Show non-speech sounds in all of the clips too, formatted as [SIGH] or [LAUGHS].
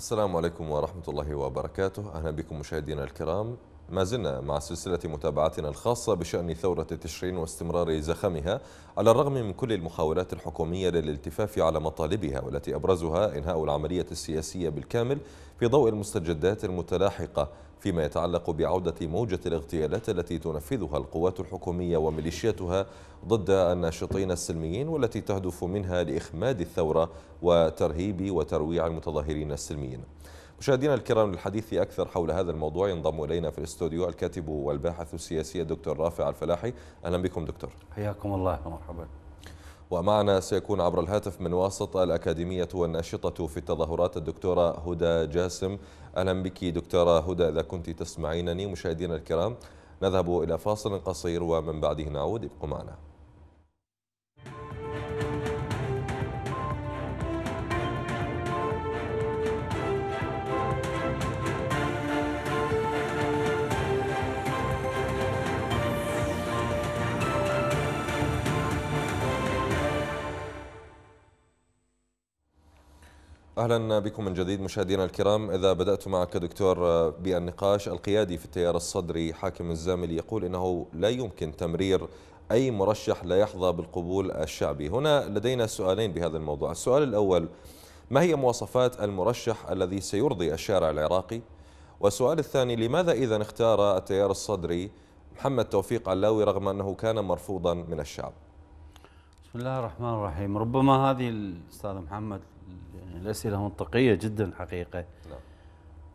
السلام عليكم ورحمة الله وبركاته أهلا بكم مشاهدينا الكرام ما زلنا مع سلسلة متابعتنا الخاصة بشأن ثورة تشرين واستمرار زخمها على الرغم من كل المحاولات الحكومية للالتفاف على مطالبها والتي أبرزها إنهاء العملية السياسية بالكامل في ضوء المستجدات المتلاحقة فيما يتعلق بعودة موجة الاغتيالات التي تنفذها القوات الحكومية وميليشياتها ضد الناشطين السلميين والتي تهدف منها لإخماد الثورة وترهيب وترويع المتظاهرين السلميين مشاهدينا الكرام للحديث أكثر حول هذا الموضوع ينضم إلينا في الاستوديو الكاتب والباحث السياسي الدكتور رافع الفلاحي أهلا بكم دكتور حياكم الله ومرحبا ومعنا سيكون عبر الهاتف من واسط الأكاديمية والناشطة في التظاهرات الدكتورة هدى جاسم أهلا بك دكتورة هدى إذا كنت تسمعينني مشاهدينا الكرام نذهب إلى فاصل قصير ومن بعده نعود ابقوا معنا اهلا بكم من جديد مشاهدينا الكرام اذا بدات معك دكتور بالنقاش القيادي في التيار الصدري حاكم الزامل يقول انه لا يمكن تمرير اي مرشح لا يحظى بالقبول الشعبي هنا لدينا سؤالين بهذا الموضوع السؤال الاول ما هي مواصفات المرشح الذي سيرضي الشارع العراقي والسؤال الثاني لماذا اذا اختار التيار الصدري محمد توفيق علاوي رغم انه كان مرفوضا من الشعب بسم الله الرحمن الرحيم ربما هذه الاستاذ محمد يعني الاسئله منطقيه جدا حقيقه نعم.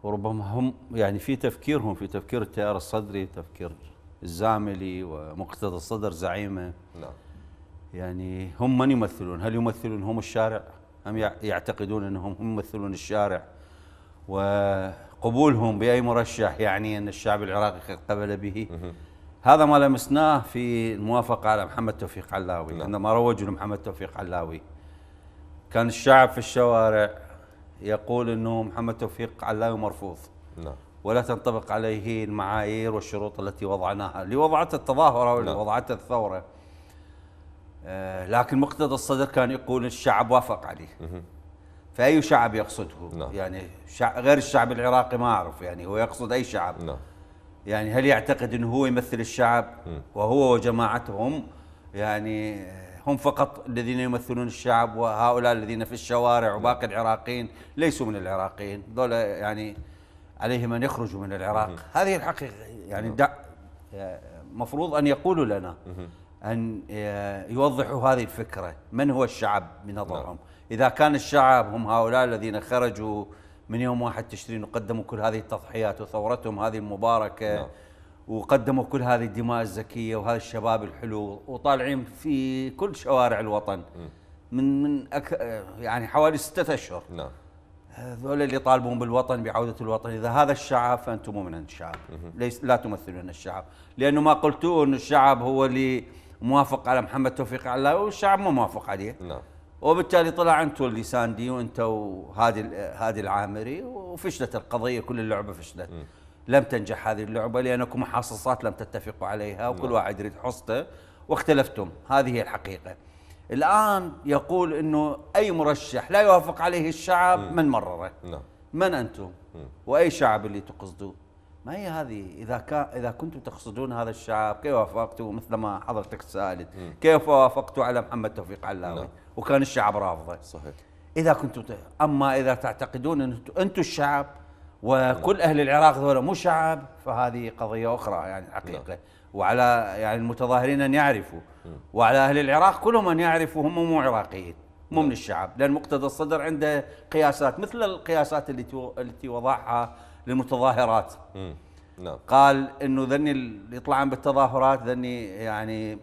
وربما هم يعني في تفكيرهم في تفكير التيار الصدري تفكير الزاملي ومقتدى الصدر زعيمه نعم يعني هم من يمثلون هل يمثلون هم الشارع أم يعتقدون أنهم هم يمثلون الشارع وقبولهم بأي مرشح يعني أن الشعب العراقي قد قبل به هذا ما لمسناه في الموافقة على محمد توفيق علاوي نعم. عندما روجوا لمحمد توفيق علاوي كان الشعب في الشوارع يقول انه محمد توفيق علاوي مرفوض نعم ولا تنطبق عليه المعايير والشروط التي وضعناها اللي وضعتها التظاهره نعم. واللي وضعتها الثوره آه، لكن مقتدى الصدر كان يقول الشعب وافق عليه فاي شعب يقصده نعم. يعني غير الشعب العراقي ما اعرف يعني هو يقصد اي شعب نعم. يعني هل يعتقد انه هو يمثل الشعب وهو وجماعتهم يعني هم فقط الذين يمثلون الشعب وهؤلاء الذين في الشوارع وباقي نعم. العراقيين ليسوا من العراقيين ذولا يعني عليهم ان يخرجوا من العراق هذه الحقيقه يعني نعم. دع مفروض ان يقولوا لنا ان آه، يوضحوا هذه الفكره من هو الشعب بنظرهم نعم. اذا كان الشعب هم هؤلاء الذين خرجوا من يوم 1 تشرين وقدموا كل هذه التضحيات وثورتهم هذه المباركه وقدموا كل هذه الدماء الزكيه وهذا الشباب الحلو وطالعين في كل شوارع الوطن من من أك... يعني حوالي ستة اشهر نعم هذول اللي يطالبون بالوطن بعودة الوطن إذا هذا الشعب فأنتم مو من الشعب ليس لا تمثلون الشعب لأنه ما قلتوه أن الشعب هو اللي موافق على محمد توفيق علاوي والشعب ما موافق عليه نعم وبالتالي طلع انتوا اللي ساندي وانتوا هادي هادي العامري وفشلت القضيه كل اللعبه فشلت لم تنجح هذه اللعبه لانكم محاصصات لم تتفقوا عليها وكل نعم. واحد يريد حصته واختلفتم هذه هي الحقيقه الان يقول انه اي مرشح لا يوافق عليه الشعب من مرره نعم من انتم واي شعب اللي تقصدوه ما هي هذه اذا كان اذا كنتم تقصدون هذا الشعب كيف وافقتوا مثل ما حضرتك سالت كيف وافقتوا على محمد توفيق علاوي نعم. وكان الشعب رافضه صحيح اذا كنتم اما اذا تعتقدون ان انتم الشعب وكل اهل العراق ذولا مو شعب فهذه قضيه اخرى يعني حقيقه نعم. وعلى يعني المتظاهرين ان يعرفوا وعلى اهل العراق كلهم ان يعرفوا هم مو عراقيين مو من نعم. الشعب لان مقتدى الصدر عنده قياسات مثل القياسات اللي التي وضعها للمتظاهرات نعم قال انه ذني اللي يطلعن بالتظاهرات ذني يعني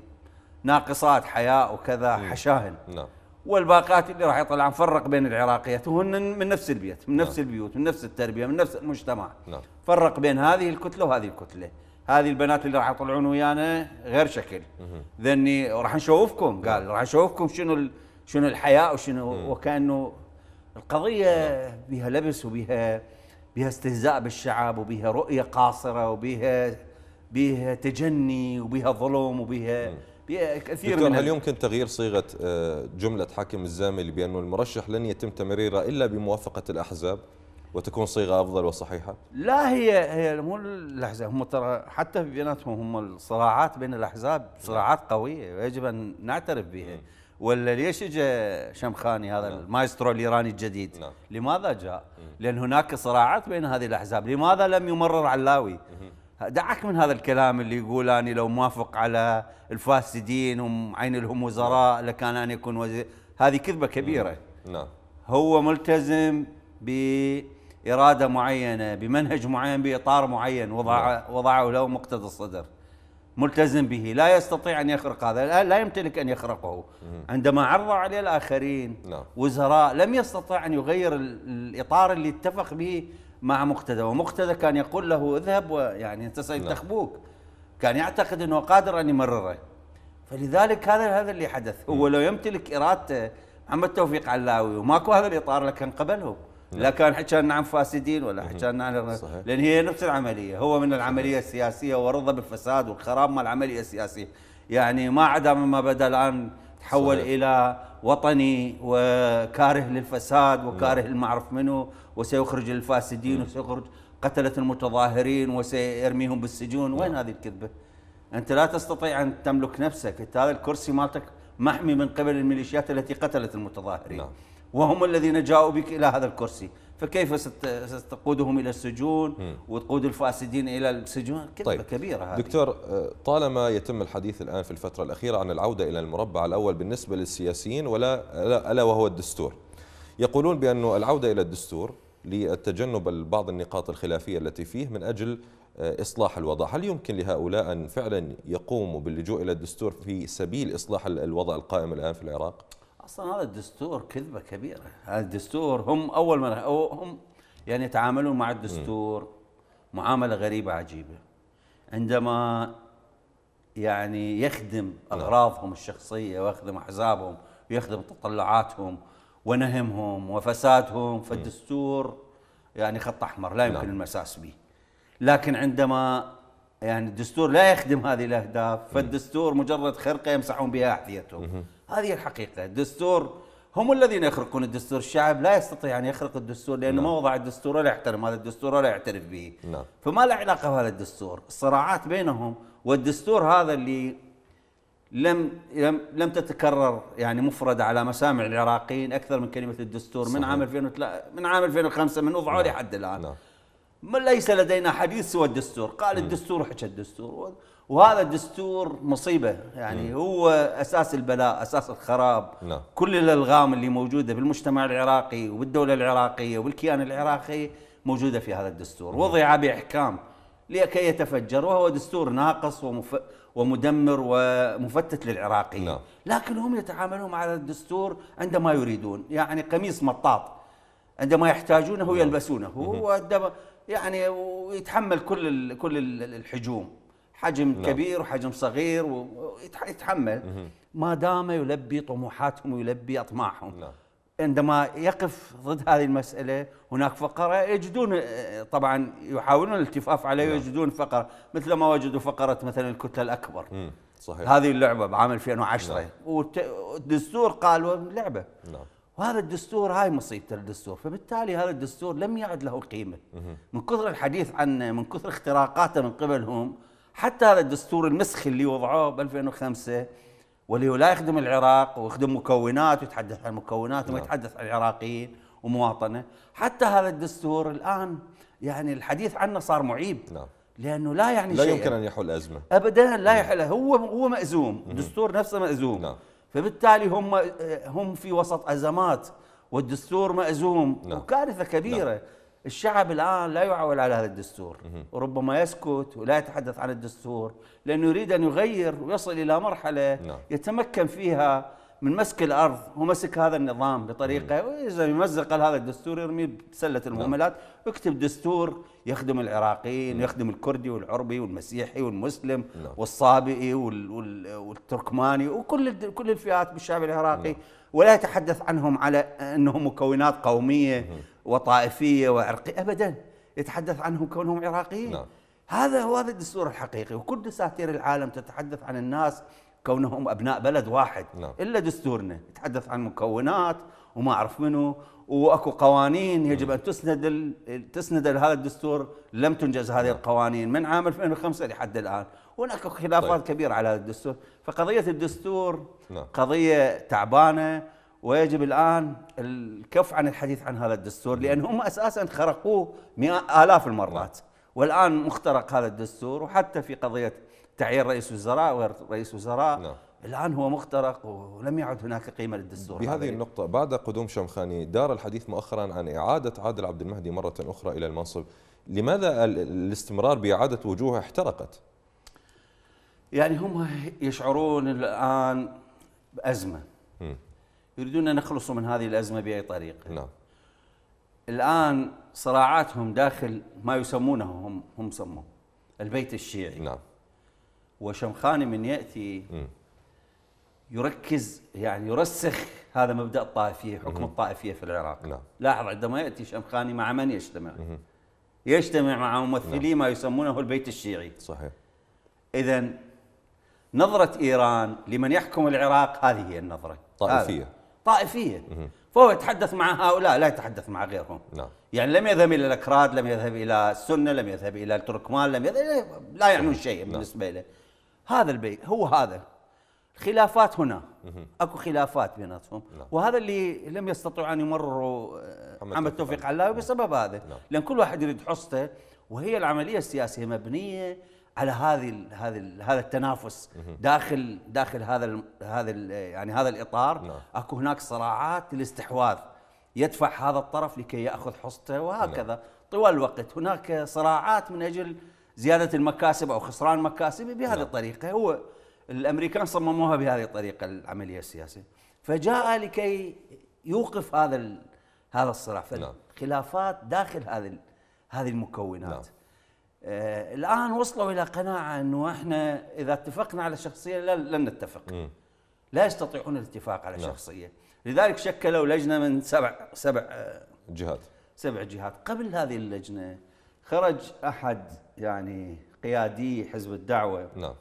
ناقصات حياء وكذا حشاهن نعم والباقات اللي راح يطلع فرق بين العراقيات وهن من نفس البيت من نفس نعم. البيوت من نفس التربيه من نفس المجتمع نعم. فرق بين هذه الكتله وهذه الكتله هذه البنات اللي راح يطلعون ويانا غير شكل ذني راح نشوفكم نعم. قال راح نشوفكم شنو شنو الحياه وشنو وكانه القضيه نعم. بها لبس وبها بها استهزاء بالشعب وبها رؤيه قاصره وبها بها تجني وبها ظلم وبها كثير من هل يمكن تغيير صيغه آه، جمله حاكم الزامل بانه المرشح لن يتم تمريره الا بموافقه الاحزاب وتكون صيغه افضل وصحيحه؟ لا هي هي مو الاحزاب هم ترى حتى بيناتهم هم الصراعات بين الاحزاب صراعات نعم. قويه ويجب ان نعترف بها نعم. ولا ليش اجى شمخاني هذا نعم. المايسترو الايراني الجديد؟ نعم. لماذا جاء؟ مم. لان هناك صراعات بين هذه الاحزاب، لماذا لم يمرر علاوي؟ مم. دعك من هذا الكلام اللي يقول أنا لو موافق على الفاسدين وعين لهم وزراء لكان أنا أكون وزير هذه كذبة كبيرة نعم هو ملتزم بإرادة معينة بمنهج معين بإطار معين وضع نعم. وضعه له مقتدى الصدر ملتزم به لا يستطيع أن يخرق هذا لا يمتلك أن يخرقه عندما عرض عليه الآخرين نعم. وزراء لم يستطع أن يغير الإطار اللي اتفق به مع مقتدى ومقتدى كان يقول له اذهب ويعني انت سينتخبوك كان يعتقد انه قادر ان يمرره فلذلك هذا هذا اللي حدث هو لو يمتلك ارادته محمد توفيق علاوي وماكو هذا الاطار لكان قبلهم لا كان حكينا عن فاسدين ولا حكينا عن لان هي نفس العمليه هو من العمليه السياسيه ورضى بالفساد والخراب مال العمليه السياسيه يعني ما عدا مما بدا الان تحول الى وطني وكاره للفساد نعم. وكاره المعرف منه وسيخرج الفاسدين م. نعم. وسيخرج قتلة المتظاهرين وسيرميهم بالسجون نعم. وين هذه الكذبة أنت لا تستطيع أن تملك نفسك أنت هذا الكرسي مالتك محمي من قبل الميليشيات التي قتلت المتظاهرين وهم الذين جاءوا بك إلى هذا الكرسي فكيف ستقودهم الى السجون وتقود الفاسدين الى السجون كذبه طيب. كبيره هذه دكتور آه، طالما يتم الحديث الان في الفتره الاخيره عن العوده الى المربع الاول بالنسبه للسياسيين ولا الا وهو الدستور يقولون بأن العودة إلى الدستور للتجنب بعض النقاط الخلافية التي فيه من أجل آه، إصلاح الوضع هل يمكن لهؤلاء أن فعلا يقوموا باللجوء إلى الدستور في سبيل إصلاح الوضع القائم الآن في العراق؟ اصلا هذا الدستور كذبه كبيره هذا الدستور هم اول من أو هم يعني يتعاملون مع الدستور معامله غريبه عجيبه عندما يعني يخدم نعم. اغراضهم الشخصيه ويخدم احزابهم ويخدم تطلعاتهم ونهمهم وفسادهم فالدستور يعني خط احمر لا يمكن نعم. المساس به لكن عندما يعني الدستور لا يخدم هذه الاهداف فالدستور مجرد خرقه يمسحون بها احذيتهم هذه الحقيقة الدستور هم الذين يخرقون الدستور الشعب لا يستطيع أن يخرق الدستور لأنه نعم. ما وضع الدستور ولا يحترم هذا الدستور ولا يعترف به نعم. فما له علاقة بهذا الدستور الصراعات بينهم والدستور هذا اللي لم لم لم تتكرر يعني مفردة على مسامع العراقيين اكثر من كلمه الدستور صحيح. من عام 2003 من عام 2005 من وضعه نعم. لحد الان نعم. ليس لدينا حديث سوى الدستور قال الدستور وحكى الدستور وهذا الدستور مصيبه يعني م. هو اساس البلاء اساس الخراب لا. نعم. كل الالغام اللي موجوده بالمجتمع العراقي وبالدوله العراقيه وبالكيان العراقي موجوده في هذا الدستور م. نعم. وضع باحكام لكي يتفجر وهو دستور ناقص ومف... ومدمر ومفتت للعراقيين لا. نعم. لكن هم يتعاملون مع هذا الدستور عندما يريدون يعني قميص مطاط عندما يحتاجونه يلبسونه هو يعني ويتحمل كل ال... كل الحجوم حجم نعم. كبير وحجم صغير ويتحمل ما دام يلبي طموحاتهم ويلبي اطماعهم نعم. عندما يقف ضد هذه المسألة هناك فقرة يجدون آه، طبعا يحاولون الالتفاف عليه نعم. ويجدون فقرة مثل ما وجدوا فقرة مثلا الكتلة الأكبر صحيح. هذه اللعبة بعام 2010 نعم. والدستور قال لعبة نعم. وهذا الدستور هاي مصيبة الدستور فبالتالي هذا الدستور لم يعد له قيمة من كثر الحديث عنه من كثر اختراقاته من قبلهم حتى هذا الدستور المسخي اللي وضعوه ب 2005 واللي هو لا يخدم العراق ويخدم مكونات ويتحدث عن مكونات وما نعم. يتحدث عن العراقيين ومواطنه حتى هذا الدستور الان يعني الحديث عنه صار معيب نعم لانه لا يعني لا شيء لا يمكن ان يحل ازمه ابدا لا نعم. يحل هو هو مازوم الدستور نفسه مازوم نعم فبالتالي هم هم في وسط ازمات والدستور مازوم نعم وكارثه كبيره نعم الشعب الآن لا يعول على هذا الدستور ربما يسكت ولا يتحدث عن الدستور لأنه يريد أن يغير ويصل إلى مرحلة نعم. يتمكن فيها من مسك الأرض ومسك هذا النظام بطريقة وإذا يمزق هذا الدستور يرميه بسلة نعم. المهملات ويكتب دستور يخدم العراقيين ويخدم الكردي والعربي والمسيحي والمسلم نعم. والصابئي والتركماني وكل كل الفئات بالشعب العراقي نعم. ولا يتحدث عنهم على أنهم مكونات قومية وطائفيه وعرقيه ابدا يتحدث عنهم كونهم عراقيين نعم. هذا هو هذا الدستور الحقيقي وكل دساتير العالم تتحدث عن الناس كونهم ابناء بلد واحد نعم. الا دستورنا يتحدث عن مكونات وما اعرف منه واكو قوانين يجب ان تسند تسند لهذا الدستور لم تنجز هذه نعم. القوانين من عام 2005 لحد الان هناك خلافات طيب. كبيره على هذا الدستور فقضيه الدستور نعم. قضيه تعبانه ويجب الآن الكف عن الحديث عن هذا الدستور لأن هم أساسا خرقوه آلاف المرات والآن مخترق هذا الدستور وحتى في قضية تعيين رئيس وزراء وغير رئيس وزراء نعم. الآن هو مخترق ولم يعد هناك قيمة للدستور بهذه هذه. النقطة بعد قدوم شمخاني دار الحديث مؤخرا عن إعادة عادل عبد المهدي مرة أخرى إلى المنصب لماذا الاستمرار بإعادة وجوه احترقت؟ يعني هم يشعرون الآن بأزمة يريدون أن يخلصوا من هذه الأزمة بأي طريقة نعم الآن صراعاتهم داخل ما يسمونه هم هم سموه البيت الشيعي نعم وشمخاني من يأتي م. يركز يعني يرسخ هذا مبدا الطائفيه حكم الطائفيه في العراق نعم. لاحظ عندما ياتي شمخاني مع من يجتمع م. يجتمع مع ممثلي نعم. ما يسمونه البيت الشيعي صحيح اذا نظره ايران لمن يحكم العراق هذه هي النظره طائفيه هذا. طائفيه فهو يتحدث مع هؤلاء لا يتحدث مع غيرهم نعم. يعني لم يذهب الى الاكراد لم يذهب الى السنه لم يذهب الى التركمان لم يذهب لا يعنون شيء نعم. بالنسبه له هذا البيت هو هذا خلافات هنا اكو خلافات بيناتهم نعم. وهذا اللي لم يستطيعوا ان يمرروا محمد توفيق علاوي نعم. بسبب هذا لان كل واحد يريد حصته وهي العمليه السياسيه مبنيه على هذه هذه هذا التنافس داخل داخل هذا هذا يعني هذا الاطار نعم. اكو هناك صراعات للاستحواذ يدفع هذا الطرف لكي ياخذ حصته وهكذا نعم. طوال الوقت هناك صراعات من اجل زياده المكاسب او خسران مكاسب بهذه نعم. الطريقه هو الامريكان صمموها بهذه الطريقه العمليه السياسيه فجاء لكي يوقف هذا هذا الصراع فالخلافات داخل هذه هذه المكونات لا. آه، الان وصلوا الى قناعه انه احنا اذا اتفقنا على شخصيه لن نتفق م. لا يستطيعون الاتفاق على نعم. شخصيه لذلك شكلوا لجنه من سبع سبع آه، جهات سبع جهات قبل هذه اللجنه خرج احد يعني قيادي حزب الدعوه نعم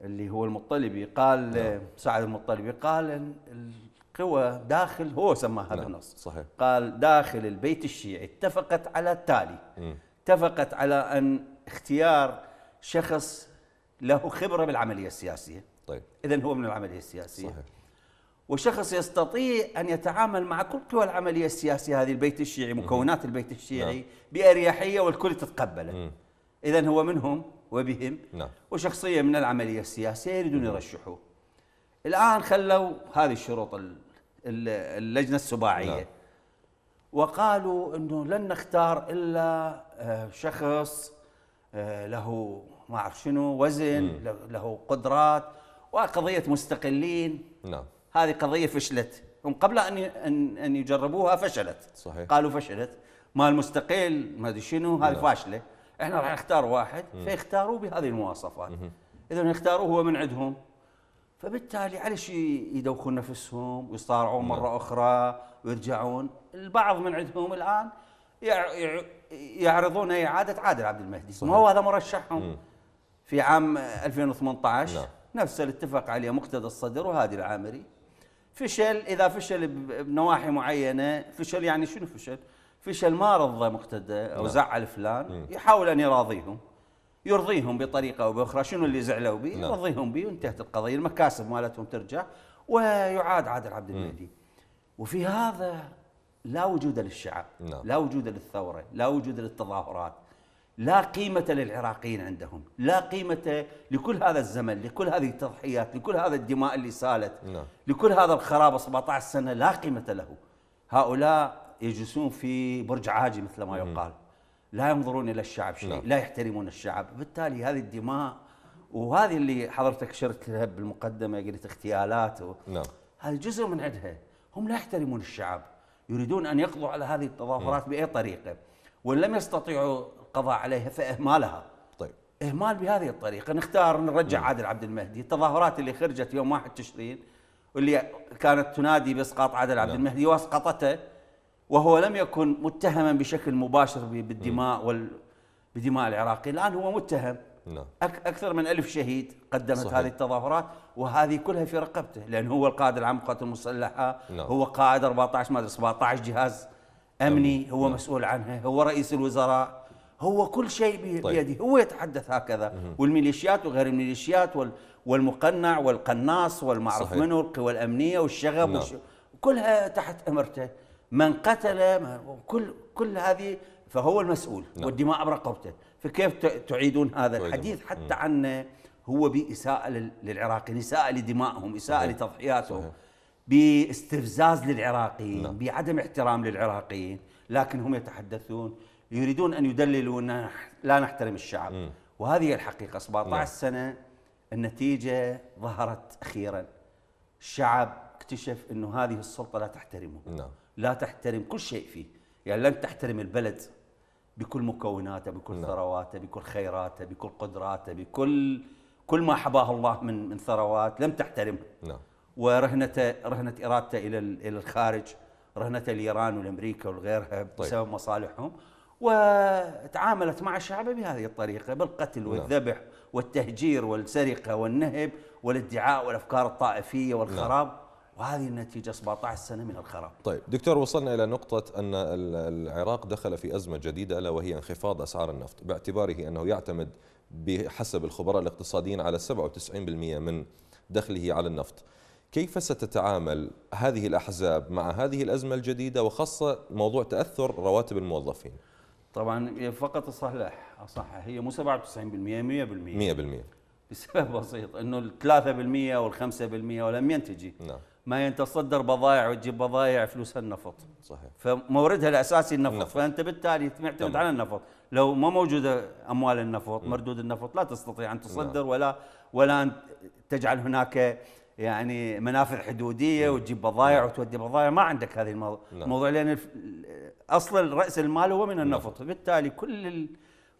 اللي هو المطلبي قال نعم. سعد المطلبي قال القوى داخل هو سماها نعم. بالنص صحيح قال داخل البيت الشيعي اتفقت على التالي م. اتفقت على ان اختيار شخص له خبره بالعمليه السياسيه طيب اذا هو من العمليه السياسيه صحيح وشخص يستطيع ان يتعامل مع كل قوى العمليه السياسيه هذه البيت الشيعي مكونات البيت الشيعي نعم. باريحيه والكل تتقبله اذا هو منهم وبهم نعم. وشخصيه من العمليه السياسيه يريدون يرشحوه الان خلوا هذه الشروط اللجنه السباعيه نعم. وقالوا انه لن نختار الا آه، شخص آه، له ما اعرف شنو وزن مم. له قدرات وقضيه مستقلين نعم هذه قضيه فشلت هم قبل ان ان يجربوها فشلت صحيح قالوا فشلت ما المستقل ما ادري شنو هذه نعم. فاشله احنا راح نختار واحد فيختاروه بهذه المواصفات اذا اختاروه هو من عندهم فبالتالي على شيء يدوخون نفسهم ويصارعون نعم. مره اخرى ويرجعون البعض من عندهم الان يعرضون اعاده عادل عبد المهدي صحيح. ما هو هذا مرشحهم مم. في عام 2018 لا. نعم. نفس اللي اتفق عليه مقتدى الصدر وهادي العامري فشل اذا فشل بنواحي معينه فشل يعني شنو فشل؟ فشل ما رضى مقتدى او نعم. زعل فلان يحاول ان يراضيهم يرضيهم بطريقه او باخرى شنو اللي زعلوا به نعم. يرضيهم به وانتهت القضيه المكاسب مالتهم ترجع ويعاد عادل عبد المهدي وفي هذا لا وجود للشعب لا, نعم. لا وجود للثوره لا وجود للتظاهرات لا قيمة للعراقيين عندهم لا قيمة لكل هذا الزمن لكل هذه التضحيات لكل هذا الدماء اللي سالت لا. نعم. لكل هذا الخراب 17 سنة لا قيمة له هؤلاء يجلسون في برج عاجي مثل ما يقال لا ينظرون الى الشعب شيء، نعم. لا يحترمون الشعب، بالتالي هذه الدماء وهذه اللي حضرتك شرت لها بالمقدمه قلت اغتيالات و... نعم هذا جزء من عندها، هم لا يحترمون الشعب، يريدون ان يقضوا على هذه التظاهرات نعم. باي طريقه، وان لم يستطيعوا القضاء عليها فاهمالها. طيب اهمال بهذه الطريقه، نختار نرجع م. نعم. عادل عبد المهدي، التظاهرات اللي خرجت يوم 1 تشرين واللي كانت تنادي باسقاط عادل عبد المهدي واسقطته وهو لم يكن متهما بشكل مباشر بالدماء وال بدماء العراقيين الآن هو متهم نعم أكثر من ألف شهيد قدمت صحيح. هذه التظاهرات وهذه كلها في رقبته لأنه هو القائد العام للقوات المسلحة لا. نعم. هو قائد 14 ما 17 جهاز أمني أمين. هو لا. نعم. مسؤول عنها هو رئيس الوزراء هو كل شيء طيب. بيده طيب. هو يتحدث هكذا مم. والميليشيات وغير الميليشيات وال والمقنع والقناص والمعرف منه القوى الأمنية والشغب نعم. وش... كلها تحت أمرته من قتل من كل كل هذه فهو المسؤول نعم. والدماء عبر قوته فكيف تعيدون هذا الحديث حتى عن هو بإساءة للعراقيين إساءة لدمائهم إساءة لتضحياتهم صحيح. باستفزاز للعراقيين نعم. بعدم احترام للعراقيين لكن هم يتحدثون يريدون أن يدللوا أن لا نحترم الشعب مم. وهذه الحقيقة 17 نعم. سنة النتيجة ظهرت أخيرا الشعب اكتشف أنه هذه السلطة لا تحترمه نعم. لا تحترم كل شيء فيه يعني لن تحترم البلد بكل مكوناته بكل نعم. ثرواته بكل خيراته بكل قدراته بكل كل ما حباه الله من من ثروات لم تحترمه نعم. ورهنته رهنت ارادته الى الى الخارج رهنته لايران والامريكا والغيرها طيب. بسبب طيب. مصالحهم وتعاملت مع الشعب بهذه الطريقه بالقتل نعم. والذبح والتهجير والسرقه والنهب والادعاء والافكار الطائفيه نعم. والخراب نعم. وهذه النتيجة 17 سنة من الخراب طيب دكتور وصلنا إلى نقطة أن العراق دخل في أزمة جديدة ألا وهي انخفاض أسعار النفط باعتباره أنه يعتمد بحسب الخبراء الاقتصاديين على 97% من دخله على النفط كيف ستتعامل هذه الأحزاب مع هذه الأزمة الجديدة وخاصة موضوع تأثر رواتب الموظفين طبعا فقط اصحح اصحح هي مو 97% 100% 100% بسبب بسيط انه ال 3% وال 5% ولم ينتجي نعم ما تصدر بضائع وتجيب بضائع فلوسها النفط صحيح فموردها الاساسي النفط, النفط. فانت بالتالي تعتمد على النفط لو ما موجوده اموال النفط م. مردود النفط لا تستطيع ان تصدر م. نعم. ولا ولا ان تجعل هناك يعني منافذ حدوديه م. وتجيب بضائع م. نعم. وتودي بضائع ما عندك هذه نعم. الموضوع لان اصلا راس المال هو من النفط, فبالتالي كل ال...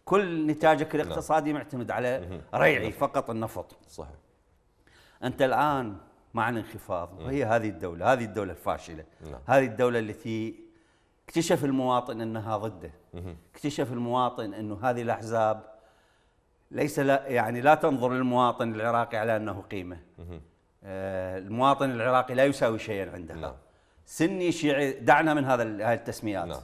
كل نتاجك الاقتصادي معتمد على ريعي فقط النفط صحيح انت الان مع الانخفاض وهي هذه الدولة هذه الدولة الفاشلة نعم. هذه الدولة التي اكتشف المواطن أنها ضده اكتشف المواطن أنه هذه الأحزاب ليس لا يعني لا تنظر للمواطن العراقي على أنه قيمة آه المواطن العراقي لا يساوي شيئا عندها نعم. سني شيعي دعنا من هذا هذه التسميات نعم.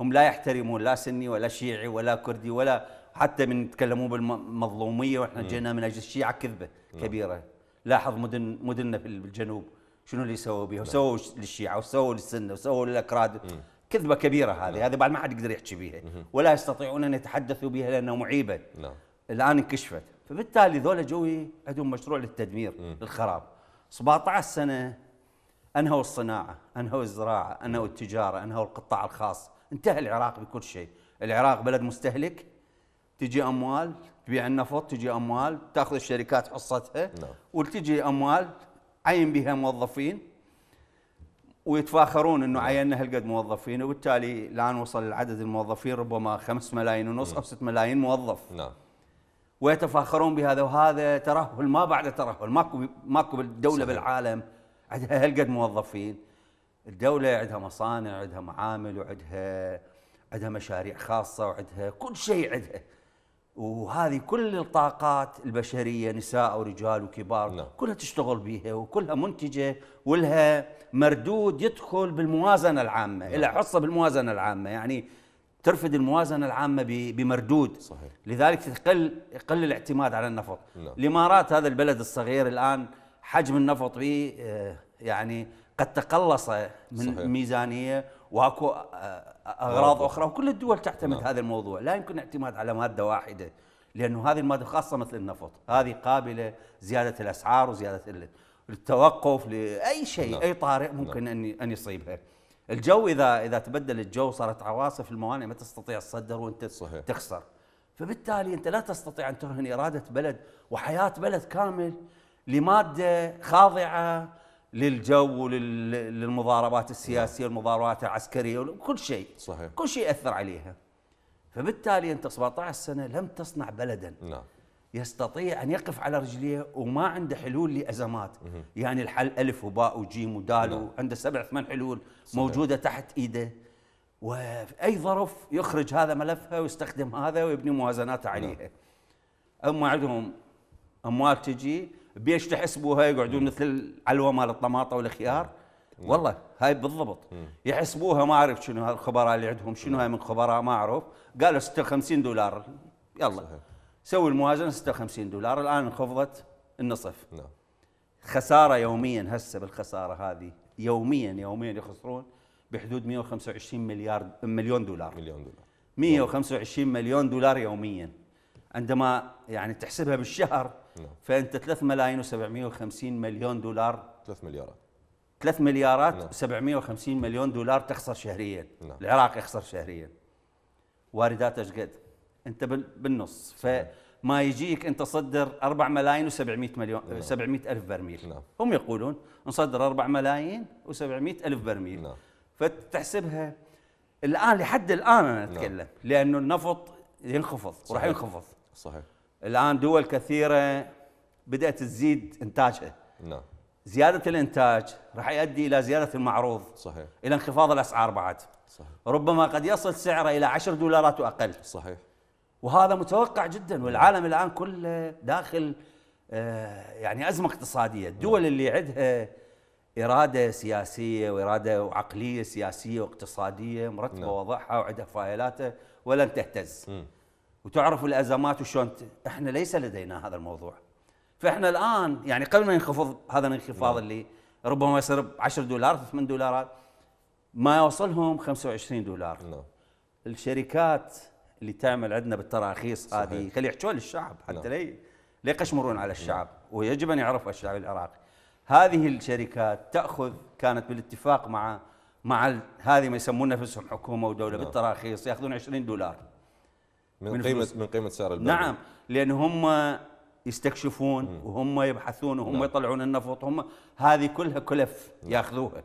هم لا يحترمون لا سني ولا شيعي ولا كردي ولا حتى من يتكلمون بالمظلوميه واحنا جينا من اجل الشيعه كذبه نعم. كبيره لاحظ مدن مدننا في الجنوب شنو اللي نعم. سووا بها وسووا للشيعه وسووا للسنه وسووا للاكراد كذبه كبيره هذه نعم. هذه بعد ما حد يقدر يحكي بها ولا يستطيعون ان يتحدثوا بها لانها معيبه لا. نعم. الان انكشفت فبالتالي ذولا جوي عندهم مشروع للتدمير م. للخراب 17 سنه انهوا الصناعه انهوا الزراعه انهوا التجاره انهوا القطاع الخاص انتهى العراق بكل شيء العراق بلد مستهلك تجي اموال تبيع النفط تجي اموال تاخذ الشركات حصتها نعم. وتجي اموال عين بها موظفين ويتفاخرون انه نعم. عيننا هالقد موظفين وبالتالي الان وصل العدد الموظفين ربما 5 ملايين ونص نعم. او 6 ملايين موظف نعم ويتفاخرون بهذا وهذا ترهل ما بعد ترهل ماكو ماكو دوله بالعالم عندها هالقد موظفين الدوله عندها مصانع عندها معامل وعندها عندها مشاريع خاصه وعندها كل شيء عندها وهذه كل الطاقات البشريه نساء ورجال وكبار نعم. كلها تشتغل بيها وكلها منتجه ولها مردود يدخل بالموازنه العامه نعم. لها حصه بالموازنه العامه يعني ترفد الموازنه العامه بمردود صحيح. لذلك تقل يقل الاعتماد على النفط نعم. الامارات هذا البلد الصغير الان حجم النفط فيه آه، يعني قد تقلص من صحيح. ميزانيه واكو آه، اغراض اخرى وكل الدول تعتمد نعم. هذا الموضوع لا يمكن الاعتماد على ماده واحده لانه هذه الماده خاصه مثل النفط هذه قابله زياده الاسعار وزياده التوقف لاي شيء نعم. اي طارئ نعم. ممكن نعم. ان يصيبها الجو اذا اذا تبدل الجو صارت عواصف الموانئ ما تستطيع تصدر وانت صحيح. تخسر فبالتالي انت لا تستطيع ان ترهن اراده بلد وحياه بلد كامل لماده خاضعه للجو للمضاربات السياسيه والمضاربات العسكريه وكل شيء صحيح كل شيء اثر عليها فبالتالي انت 17 سنه لم تصنع بلدا نعم يستطيع ان يقف على رجليه وما عنده حلول لازمات يعني الحل الف وباء وجيم ودال نعم. عنده سبع ثمان حلول صحيح. موجوده تحت ايده وفي اي ظرف يخرج هذا ملفها ويستخدم هذا ويبني موازناته نعم. عليها اما عندهم اموال تجي بيش تحسبوها هاي يقعدون مثل علوه مال الطماطه والخيار والله هاي بالضبط يحسبوها ما اعرف شنو هالخبراء اللي عندهم شنو هاي من خبراء ما اعرف قالوا 56 دولار يلا صحيح. سوي الموازنه 56 دولار الان انخفضت النصف نعم خساره يوميا هسه بالخساره هذه يوميا يوميا يخسرون بحدود 125 مليار مليون دولار مليون دولار 125 مليون دولار يوميا عندما يعني تحسبها بالشهر نعم. فانت 3 ملايين و750 مليون دولار 3 مليارات 3 مليارات نعم. و 750 مليون دولار تخسر شهريا نعم. العراق يخسر شهريا وارداته ايش قد؟ انت بالنص فما نعم. يجيك انت تصدر 4 ملايين و700 مليون نعم. 700 الف برميل نعم. هم يقولون نصدر 4 ملايين و700 الف برميل نعم. فتحسبها الان لحد الان انا اتكلم نعم. لانه النفط ينخفض وراح ينخفض صحيح الان دول كثيره بدات تزيد انتاجها نعم زياده الانتاج راح يؤدي الى زياده المعروض صحيح الى انخفاض الاسعار بعد صحيح ربما قد يصل سعره الى 10 دولارات واقل صحيح وهذا متوقع جدا والعالم الان كله داخل آه، يعني ازمه اقتصاديه نعم. الدول اللي عندها اراده سياسيه واراده وعقليه سياسيه واقتصاديه مرتبه نعم. وضعها وعندها فايلاتها ولن تهتز م. وتعرف الازمات وشلون احنا ليس لدينا هذا الموضوع فاحنا الان يعني قبل ما ينخفض هذا الانخفاض نعم. اللي ربما يصير 10 دولار 8 دولارات ما يوصلهم 25 دولار لا. نعم. الشركات اللي تعمل عندنا بالتراخيص هذه خلي يحكوا للشعب حتى نعم. لي لا يقشمرون على الشعب لا. ويجب ان يعرف الشعب العراقي هذه الشركات تاخذ كانت بالاتفاق مع مع هذه ما يسمونها نفسهم حكومه ودوله بالتراخيص ياخذون 20 دولار من قيمه من قيمه سعر البلد نعم لان هم يستكشفون وهم يبحثون وهم نعم. يطلعون النفط هم هذه كلها كلف نعم. ياخذوها